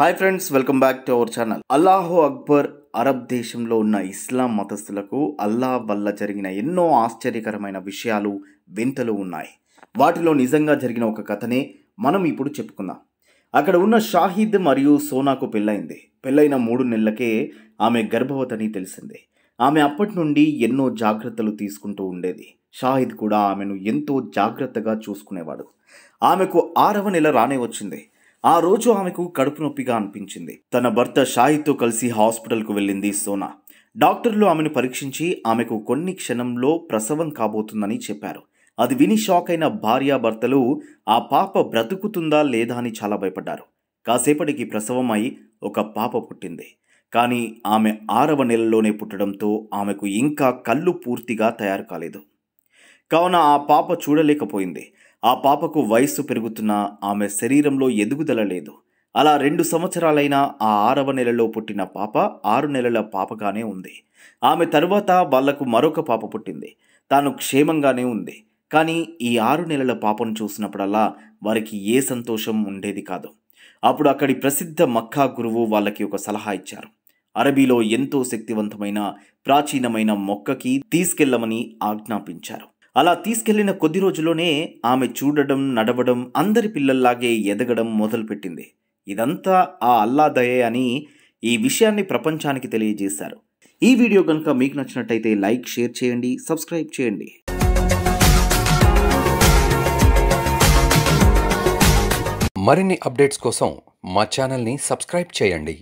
hi friends welcome back to our channel అల్లాహో అక్బర్ అరబ్ దేశంలో ఉన్న ఇస్లాం మతస్థులకు అల్లా వల్ల జరిగిన ఎన్నో ఆశ్చర్యకరమైన విషయాలు వింతలు ఉన్నాయి వాటిలో నిజంగా జరిగిన ఒక కథనే మనం ఇప్పుడు చెప్పుకుందాం అక్కడ ఉన్న షాహిద్ మరియు సోనాకు పెళ్ళైంది పెళ్ళైన మూడు నెలలకే ఆమె గర్భవతని తెలిసింది ఆమె అప్పటి నుండి ఎన్నో జాగ్రత్తలు తీసుకుంటూ ఉండేది షాహిద్ కూడా ఆమెను ఎంతో జాగ్రత్తగా చూసుకునేవాడు ఆమెకు ఆరవ నెల రానే వచ్చింది ఆ రోజు ఆమెకు కడుపు నొప్పిగా అనిపించింది తన భర్త షాయితో కలిసి హాస్పిటల్కు వెళ్ళింది సోనా డాక్టర్లు ఆమెను పరీక్షించి ఆమెకు కొన్ని క్షణంలో ప్రసవం కాబోతుందని చెప్పారు అది విని షాక్ అయిన భార్యాభర్తలు ఆ పాప బ్రతుకుతుందా లేదా అని చాలా భయపడ్డారు కాసేపటికి ప్రసవం అయి ఒక పాప పుట్టింది కానీ ఆమె ఆరవ నెలలోనే పుట్టడంతో ఆమెకు ఇంకా కళ్ళు పూర్తిగా తయారు కాలేదు కావున ఆ పాప చూడలేకపోయింది ఆ పాపకు వయస్సు పెరుగుతున్నా ఆమె శరీరంలో ఎదుగుదల లేదు అలా రెండు సంవత్సరాలైన ఆ ఆరవ నెలలో పుట్టిన పాప ఆరు నెలల పాపగానే ఉంది ఆమె తరువాత వాళ్లకు మరొక పాప పుట్టింది తాను క్షేమంగానే ఉంది కానీ ఈ ఆరు నెలల పాపను చూసినప్పుడల్లా వారికి ఏ సంతోషం ఉండేది కాదు అప్పుడు అక్కడి ప్రసిద్ధ మక్కా గురువు వాళ్ళకి ఒక సలహా ఇచ్చారు అరబీలో ఎంతో శక్తివంతమైన ప్రాచీనమైన మొక్కకి తీసుకెళ్లమని ఆజ్ఞాపించారు అలా తీసుకెళ్లిన కొద్ది రోజుల్లోనే ఆమె చూడడం నడవడం అందరి పిల్లల్లాగే ఎదగడం మొదలుపెట్టింది ఇదంతా ఆ అల్లా దయే అని ఈ విషయాన్ని ప్రపంచానికి తెలియజేశారు ఈ వీడియో కనుక మీకు నచ్చినట్టయితే లైక్ షేర్ చేయండి సబ్స్క్రైబ్ చేయండి మరిన్ని అప్డేట్స్ కోసం మా ఛానల్ని సబ్స్క్రైబ్ చేయండి